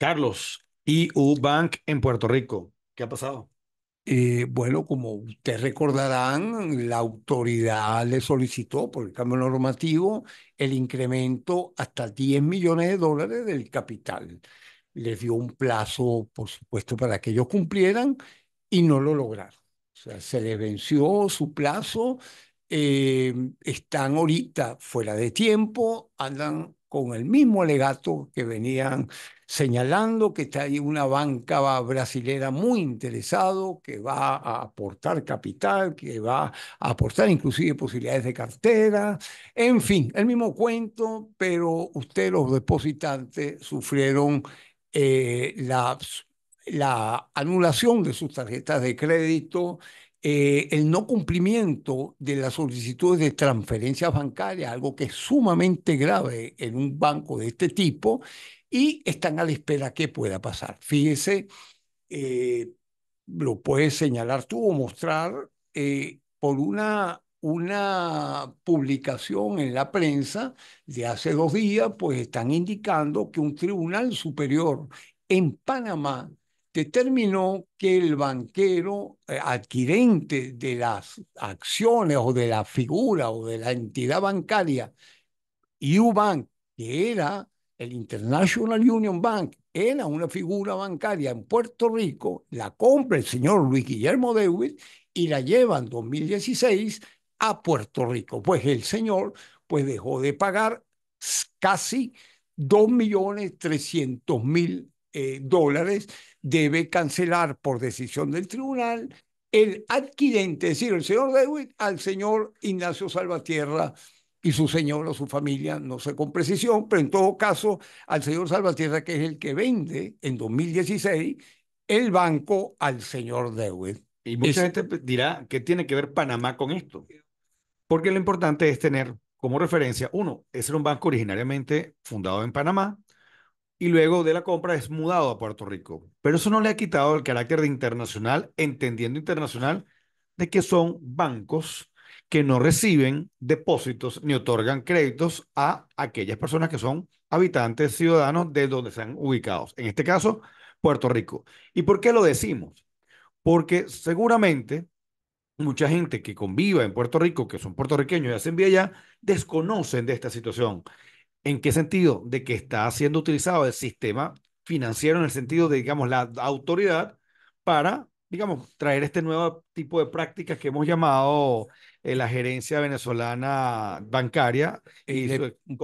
Carlos, IU Bank en Puerto Rico, ¿qué ha pasado? Eh, bueno, como ustedes recordarán, la autoridad le solicitó por el cambio normativo el incremento hasta 10 millones de dólares del capital. Les dio un plazo, por supuesto, para que ellos cumplieran y no lo lograron. O sea, se les venció su plazo, eh, están ahorita fuera de tiempo, andan con el mismo legato que venían señalando que está ahí una banca brasilera muy interesado, que va a aportar capital, que va a aportar inclusive posibilidades de cartera, en fin, el mismo cuento, pero ustedes los depositantes sufrieron eh, la anulación de sus tarjetas de crédito eh, el no cumplimiento de las solicitudes de transferencias bancarias, algo que es sumamente grave en un banco de este tipo, y están a la espera que pueda pasar. Fíjese, eh, lo puedes señalar tú o mostrar eh, por una, una publicación en la prensa de hace dos días, pues están indicando que un tribunal superior en Panamá determinó que el banquero eh, adquirente de las acciones o de la figura o de la entidad bancaria, UBank, que era el International Union Bank, era una figura bancaria en Puerto Rico, la compra el señor Luis Guillermo Dewitt y la lleva en 2016 a Puerto Rico. Pues el señor pues dejó de pagar casi 2.300.000 eh, dólares debe cancelar por decisión del tribunal el adquirente, es decir, el señor Dewey, al señor Ignacio Salvatierra y su señor o su familia, no sé con precisión, pero en todo caso al señor Salvatierra, que es el que vende en 2016 el banco al señor Dewey. Y mucha gente dirá, ¿qué tiene que ver Panamá con esto? Porque lo importante es tener como referencia, uno, ese era un banco originariamente fundado en Panamá, y luego de la compra es mudado a Puerto Rico. Pero eso no le ha quitado el carácter de internacional, entendiendo internacional de que son bancos que no reciben depósitos ni otorgan créditos a aquellas personas que son habitantes, ciudadanos de donde sean ubicados. En este caso, Puerto Rico. ¿Y por qué lo decimos? Porque seguramente mucha gente que conviva en Puerto Rico, que son puertorriqueños y hacen vida allá, desconocen de esta situación ¿En qué sentido? De que está siendo utilizado el sistema financiero en el sentido de, digamos, la autoridad para, digamos, traer este nuevo tipo de prácticas que hemos llamado eh, la gerencia venezolana bancaria eh, y de de, un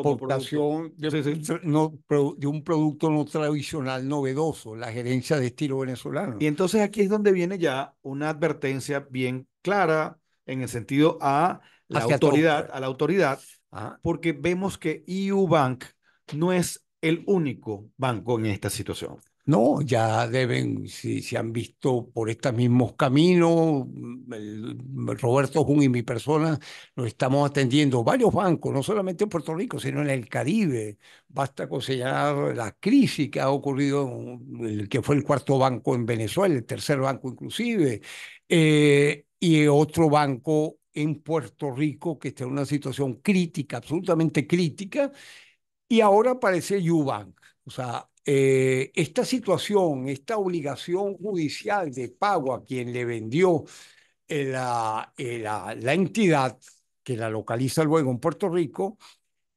producto no tradicional novedoso, la gerencia de estilo venezolano. Y entonces aquí es donde viene ya una advertencia bien clara en el sentido a la autoridad, a la autoridad porque vemos que EU Bank no es el único banco en esta situación. No, ya deben, si se han visto por estos mismos caminos, mm, mm, Roberto Jun y mi persona, nos estamos atendiendo varios bancos, no solamente en Puerto Rico, sino en el Caribe. Basta con señalar la crisis que ha ocurrido, el que fue el cuarto banco en Venezuela, el tercer banco inclusive, eh, y otro banco en Puerto Rico, que está en una situación crítica, absolutamente crítica, y ahora aparece yubank O sea, eh, esta situación, esta obligación judicial de pago a quien le vendió eh, eh, la, la, entidad que la localiza luego en Puerto Rico,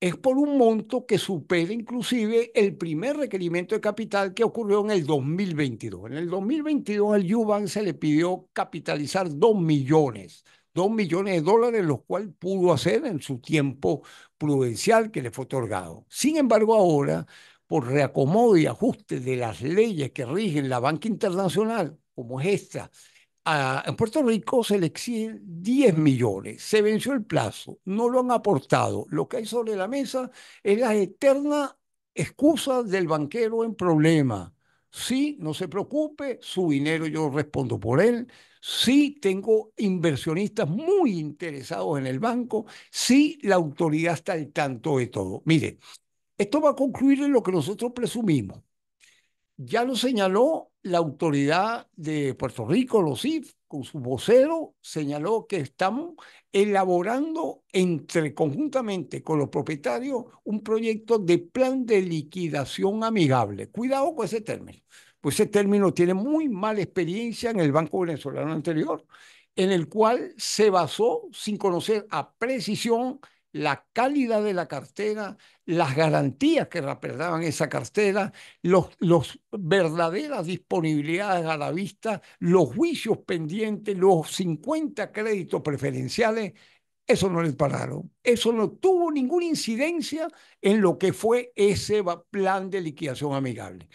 es por un monto que supera inclusive el primer requerimiento de capital que ocurrió en el 2022. En el 2022 al yubank se le pidió capitalizar 2 millones dos millones de dólares, lo cual pudo hacer en su tiempo prudencial que le fue otorgado. Sin embargo, ahora, por reacomodo y ajuste de las leyes que rigen la banca internacional, como es esta, en Puerto Rico se le exigen 10 millones, se venció el plazo, no lo han aportado. Lo que hay sobre la mesa es la eterna excusa del banquero en problema Sí, no se preocupe, su dinero yo respondo por él. Sí, tengo inversionistas muy interesados en el banco. Sí, la autoridad está al tanto de todo. Mire, esto va a concluir en lo que nosotros presumimos. Ya lo señaló la autoridad de Puerto Rico, los IF, con su vocero, señaló que estamos elaborando entre conjuntamente con los propietarios un proyecto de plan de liquidación amigable. Cuidado con ese término, pues ese término tiene muy mala experiencia en el Banco Venezolano anterior, en el cual se basó sin conocer a precisión la calidad de la cartera, las garantías que representaban esa cartera, las los verdaderas disponibilidades a la vista, los juicios pendientes, los 50 créditos preferenciales, eso no les pararon. Eso no tuvo ninguna incidencia en lo que fue ese plan de liquidación amigable.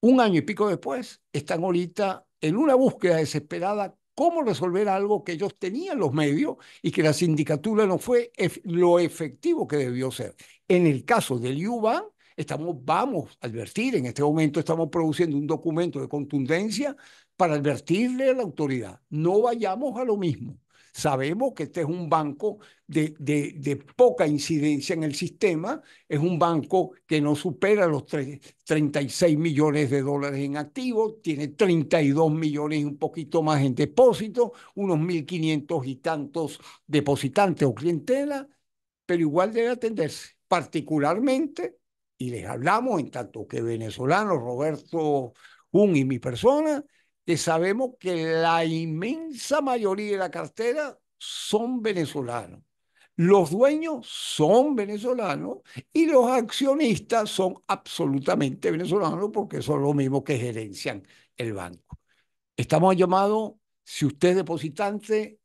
Un año y pico después, están ahorita en una búsqueda desesperada cómo resolver algo que ellos tenían los medios y que la sindicatura no fue lo efectivo que debió ser. En el caso del yuban estamos, vamos a advertir, en este momento estamos produciendo un documento de contundencia para advertirle a la autoridad, no vayamos a lo mismo. Sabemos que este es un banco de, poca incidencia en el sistema, es un banco que no supera los 36 millones de dólares en activos, tiene 32 millones y un poquito más en depósitos, unos 1.500 y tantos depositantes o clientela, pero igual debe atenderse, particularmente, y les hablamos en tanto que venezolanos, Roberto Un y mi persona, que sabemos que la inmensa mayoría de la cartera son venezolanos. Los dueños son venezolanos y los accionistas son absolutamente venezolanos porque son los mismos que gerencian el banco. Estamos llamados, si usted es depositante,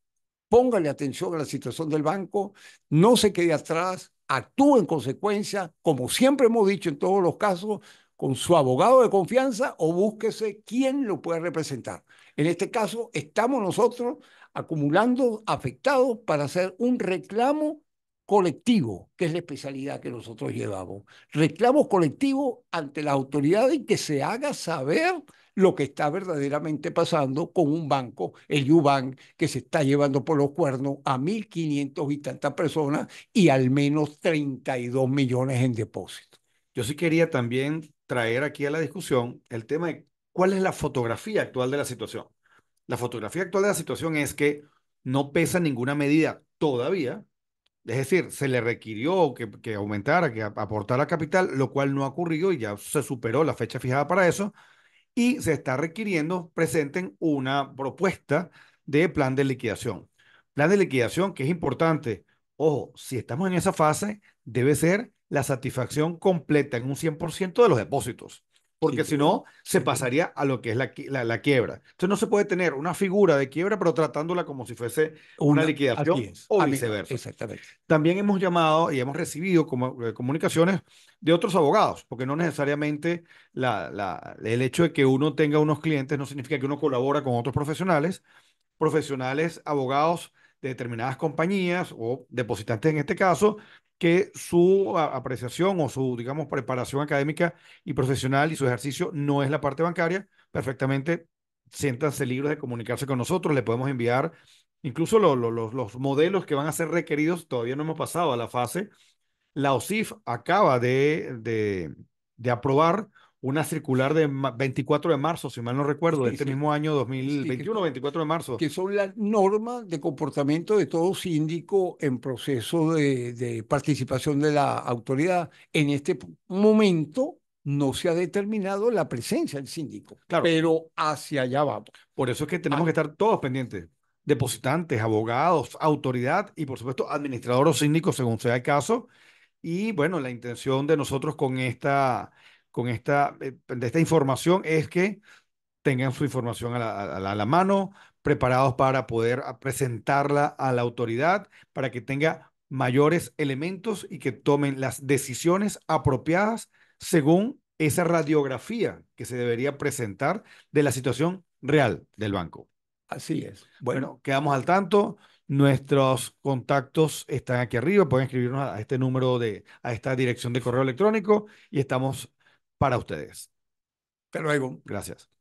póngale atención a la situación del banco, no se quede atrás, actúe en consecuencia, como siempre hemos dicho en todos los casos, con su abogado de confianza o búsquese quién lo puede representar. En este caso, estamos nosotros acumulando afectados para hacer un reclamo colectivo, que es la especialidad que nosotros llevamos. Reclamos colectivos ante la autoridad y que se haga saber lo que está verdaderamente pasando con un banco, el Uban, que se está llevando por los cuernos a 1.500 y tantas personas y al menos 32 millones en depósitos. Yo sí quería también traer aquí a la discusión el tema de cuál es la fotografía actual de la situación. La fotografía actual de la situación es que no pesa ninguna medida todavía, es decir, se le requirió que, aumentara, que aportara capital, lo cual no ha ocurrido y ya se superó la fecha fijada para eso, y se está requiriendo presenten una propuesta de plan de liquidación. Plan de liquidación que es importante. Ojo, si estamos en esa fase, debe ser la satisfacción completa en un 100% de los depósitos, porque si no, se pasaría a lo que es la, quiebra. Entonces no se puede tener una figura de quiebra, pero tratándola como si fuese una, liquidación o viceversa. También hemos llamado y hemos recibido como, eh, comunicaciones de otros abogados, porque no necesariamente la, el hecho de que uno tenga unos clientes no significa que uno colabora con otros profesionales, profesionales, abogados de determinadas compañías o depositantes en este caso, que su apreciación o su, digamos, preparación académica y profesional y su ejercicio no es la parte bancaria, perfectamente siéntanse libres de comunicarse con nosotros, le podemos enviar incluso los, modelos que van a ser requeridos, todavía no hemos pasado a la fase. La OSIF acaba de, de, de aprobar una circular de 24 de marzo, si mal no recuerdo, de este mismo año 2021, 24 de marzo. Que son las normas de comportamiento de todo síndico en proceso de, participación de la autoridad. En este momento no se ha determinado la presencia del síndico, pero hacia allá vamos. Por eso es que tenemos ah. que estar todos pendientes depositantes, abogados, autoridad y por supuesto administradores o según sea el caso. Y bueno, la intención de nosotros con esta con esta, eh, de esta información es que tengan su información a la, mano, preparados para poder ah, presentarla a la autoridad, para que tenga mayores elementos y que tomen las decisiones apropiadas según esa radiografía que se debería presentar de la situación real del banco. Así es. Bueno, bueno quedamos al tanto. Nuestros contactos están aquí arriba. Pueden escribirnos a este número de, a esta dirección de correo electrónico y estamos para ustedes. Hasta luego. Gracias.